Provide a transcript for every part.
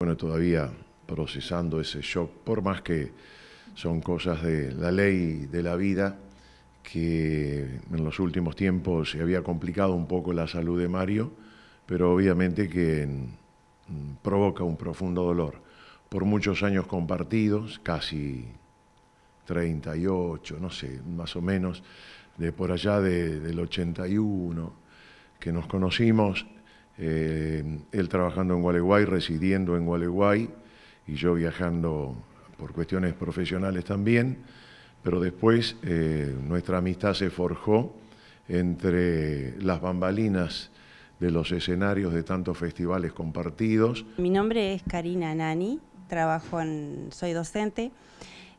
bueno, todavía procesando ese shock, por más que son cosas de la ley de la vida, que en los últimos tiempos se había complicado un poco la salud de Mario, pero obviamente que mm, provoca un profundo dolor. Por muchos años compartidos, casi 38, no sé, más o menos, de por allá del 81, que nos conocimos, eh, él trabajando en Gualeguay, residiendo en Gualeguay y yo viajando por cuestiones profesionales también, pero después eh, nuestra amistad se forjó entre las bambalinas de los escenarios de tantos festivales compartidos. Mi nombre es Karina Nani, trabajo en, soy docente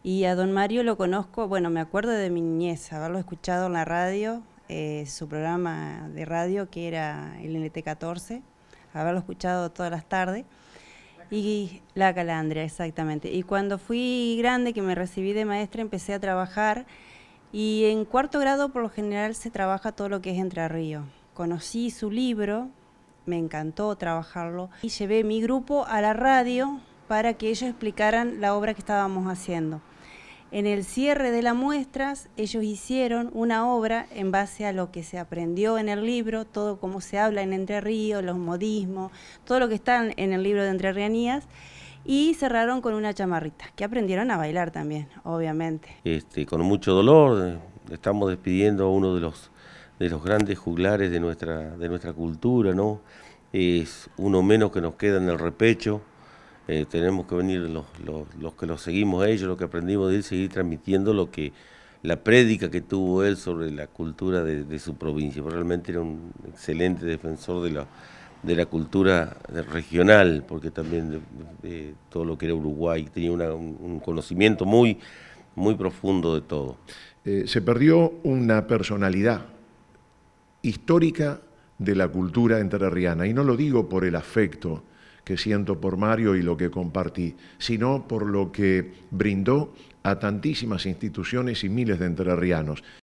y a don Mario lo conozco, bueno, me acuerdo de mi niñez, haberlo escuchado en la radio, eh, su programa de radio que era el NT14, haberlo escuchado todas las tardes. Y la calandria, exactamente. Y cuando fui grande, que me recibí de maestra, empecé a trabajar. Y en cuarto grado, por lo general, se trabaja todo lo que es Entre Ríos. Conocí su libro, me encantó trabajarlo. Y llevé mi grupo a la radio para que ellos explicaran la obra que estábamos haciendo. En el cierre de las muestras, ellos hicieron una obra en base a lo que se aprendió en el libro, todo como se habla en Entre Ríos, los modismos, todo lo que está en el libro de Entre Rianías, y cerraron con una chamarrita, que aprendieron a bailar también, obviamente. Este, con mucho dolor, eh, estamos despidiendo a uno de los, de los grandes juglares de nuestra, de nuestra cultura, ¿no? Es uno menos que nos queda en el repecho eh, tenemos que venir los, que los seguimos ellos, los que aprendimos de él, seguir transmitiendo lo que la prédica que tuvo él sobre la cultura de, su provincia. Realmente era un excelente defensor de la, de la cultura regional, porque también de, todo lo que era Uruguay, tenía un, conocimiento muy, muy profundo de todo. Eh, se perdió una personalidad histórica de la cultura entrerriana, y no lo digo por el afecto, que siento por Mario y lo que compartí, sino por lo que brindó a tantísimas instituciones y miles de entrerrianos